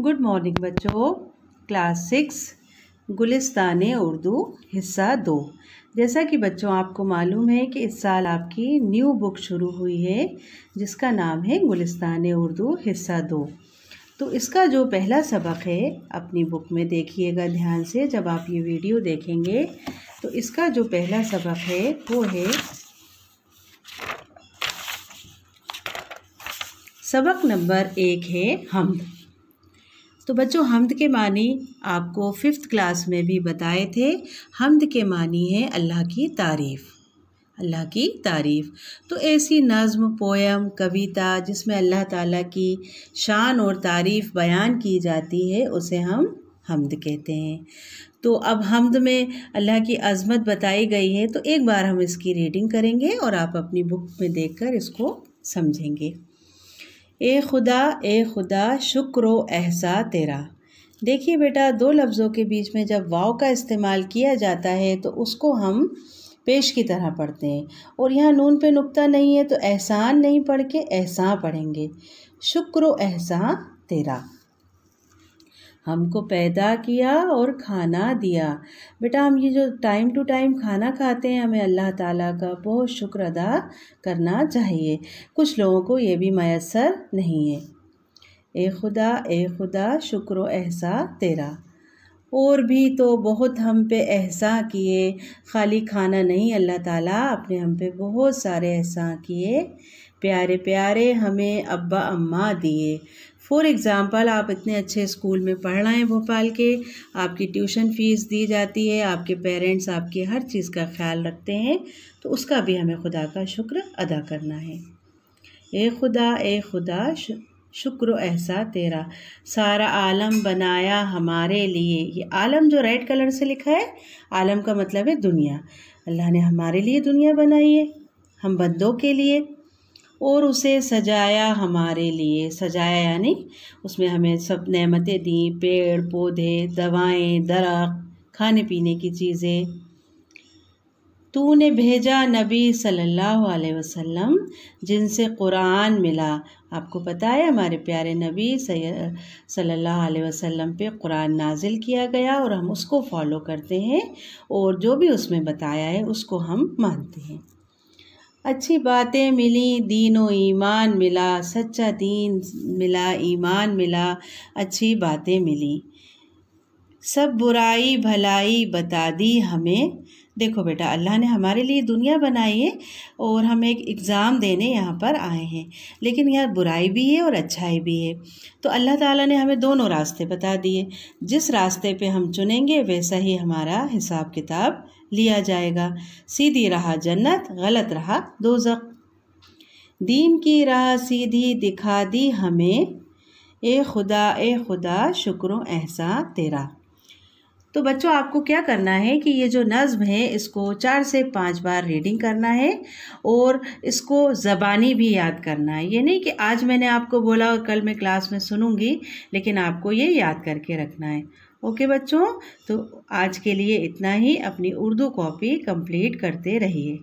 good morning बच्चों class six Gulistan Urdu हिस्सा दो जैसा कि बच्चों आपको मालूम है कि इस साल आपकी न्यू बुक शुरू हुई है जिसका नाम है गुलिस्तान उर्दू हिस्सा दो तो इसका जो पहला सबक है अपनी बुक में देखिएगा ध्यान से जब आप ये वीडियो देखेंगे तो इसका जो पहला सबक है वो है सबक नंबर एक है हम तो बच्चों हमद के मानी आपको फिफ्थ क्लास में भी बताए थे हमद के मानी है अल्लाह की तारीफ़ अल्लाह की तारीफ़ तो ऐसी नज़म पोयम कविता जिसमें अल्लाह ताला की शान और तारीफ़ बयान की जाती है उसे हम हमद कहते हैं तो अब हमद में अल्लाह की अज़मत बताई गई है तो एक बार हम इसकी रीडिंग करेंगे और आप अपनी बुक में देखकर इसको समझेंगे ए खुदा ए खुदा शुक्र एहसा तेरा देखिए बेटा दो लफ्ज़ों के बीच में जब वाव का इस्तेमाल किया जाता है तो उसको हम पेश की तरह पढ़ते हैं और यहाँ नून पे नुक्ता नहीं है तो एहसान नहीं पढ़ के एहसा पढ़ेंगे शुक्र एहसा तेरा हमको पैदा किया और खाना दिया बेटा हम ये जो टाइम टू टाइम खाना खाते हैं हमें अल्लाह ताला का बहुत शुक्र अदा करना चाहिए कुछ लोगों को ये भी मैसर नहीं है ए खुदा ए खुदा शुक्र एहसा तेरा और भी तो बहुत हम पे एहसा किए खाली खाना नहीं अल्लाह ताला अपने हम पे बहुत सारे एहसा किए प्यारे प्यारे हमें अब्बा अम्मा दिए फॉर एग्ज़ाम्पल आप इतने अच्छे स्कूल में पढ़ रहे हैं भोपाल के आपकी ट्यूशन फ़ीस दी जाती है आपके पेरेंट्स आपकी हर चीज़ का ख्याल रखते हैं तो उसका भी हमें खुदा का शुक्र अदा करना है ए खुदा ए खुदा शुक्र एहसा तेरा सारा आलम बनाया हमारे लिए ये आलम जो रेड कलर से लिखा है आलम का मतलब है दुनिया अल्लाह ने हमारे लिए दुनिया बनाई है हम बंदों के लिए और उसे सजाया हमारे लिए सजाया यानी उसमें हमें सब नेमतें दी पेड़ पौधे दवाएं दर खाने पीने की चीज़ें तूने भेजा नबी सल्लल्लाहु अलैहि वसल्लम जिनसे कुरान मिला आपको पता है हमारे प्यारे नबी सल्लल्लाहु अलैहि वसल्लम पे कुरान नाजिल किया गया और हम उसको फॉलो करते हैं और जो भी उसमें बताया है उसको हम मानते हैं अच्छी बातें मिली दीनों ईमान मिला सच्चा दीन मिला ईमान मिला अच्छी बातें मिली सब बुराई भलाई बता दी हमें देखो बेटा अल्लाह ने हमारे लिए दुनिया बनाई है और हम एक एग्ज़ाम देने यहाँ पर आए हैं लेकिन यहाँ बुराई भी है और अच्छाई भी है तो अल्लाह ताला ने हमें दोनों रास्ते बता दिए जिस रास्ते पे हम चुनेंगे वैसा ही हमारा हिसाब किताब लिया जाएगा सीधी रहा जन्नत गलत रहा दो दीन की राह सीधी दिखा दी हमें ए खुदा ए खुदा शुक्र एहसा तेरा तो बच्चों आपको क्या करना है कि ये जो नज़म है इसको चार से पाँच बार रीडिंग करना है और इसको ज़बानी भी याद करना है ये नहीं कि आज मैंने आपको बोला और कल मैं क्लास में सुनूंगी लेकिन आपको ये याद करके रखना है ओके बच्चों तो आज के लिए इतना ही अपनी उर्दू कॉपी कंप्लीट करते रहिए